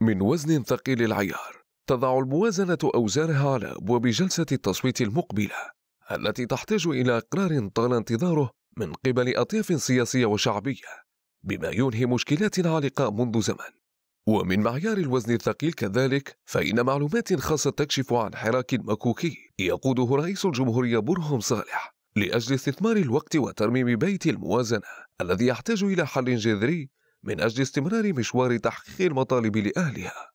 من وزن ثقيل العيار تضع الموازنة أوزارها على أبواب جلسة التصويت المقبلة التي تحتاج إلى إقرار طال انتظاره من قبل أطياف سياسية وشعبية بما ينهي مشكلات عالقة منذ زمن ومن معيار الوزن الثقيل كذلك فإن معلومات خاصة تكشف عن حراك مكوكي يقوده رئيس الجمهورية برهم صالح لأجل استثمار الوقت وترميم بيت الموازنة الذي يحتاج إلى حل جذري من أجل استمرار مشوار تحقيق المطالب لأهلها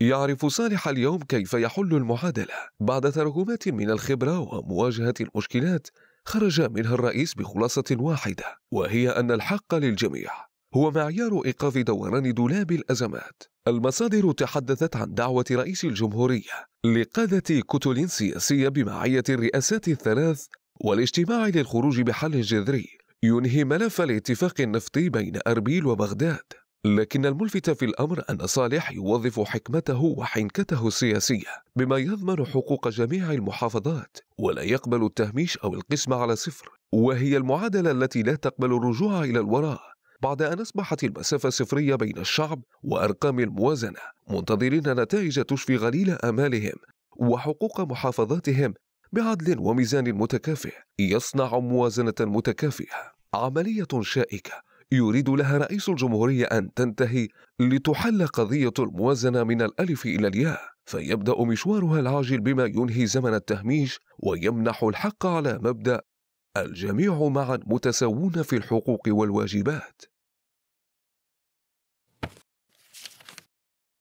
يعرف صالح اليوم كيف يحل المعادلة بعد تراكمات من الخبرة ومواجهة المشكلات خرج منها الرئيس بخلاصة واحدة وهي أن الحق للجميع هو معيار إيقاف دوران دولاب الأزمات المصادر تحدثت عن دعوة رئيس الجمهورية لقادة كتل سياسية بمعية الرئاسات الثلاث والاجتماع للخروج بحل جذري ينهي ملف الاتفاق النفطي بين أربيل وبغداد لكن الملفت في الأمر أن صالح يوظف حكمته وحنكته السياسية بما يضمن حقوق جميع المحافظات ولا يقبل التهميش أو القسم على صفر وهي المعادلة التي لا تقبل الرجوع إلى الوراء بعد أن أصبحت المسافة صفرية بين الشعب وأرقام الموازنة منتظرين نتائج تشفي غليل آمالهم وحقوق محافظاتهم بعدل وميزان متكافئ يصنع موازنة متكافئة عملية شائكة يريد لها رئيس الجمهورية أن تنتهي لتحل قضية الموازنة من الألف إلى الياء فيبدأ مشوارها العاجل بما ينهي زمن التهميش ويمنح الحق على مبدأ الجميع معا متساوون في الحقوق والواجبات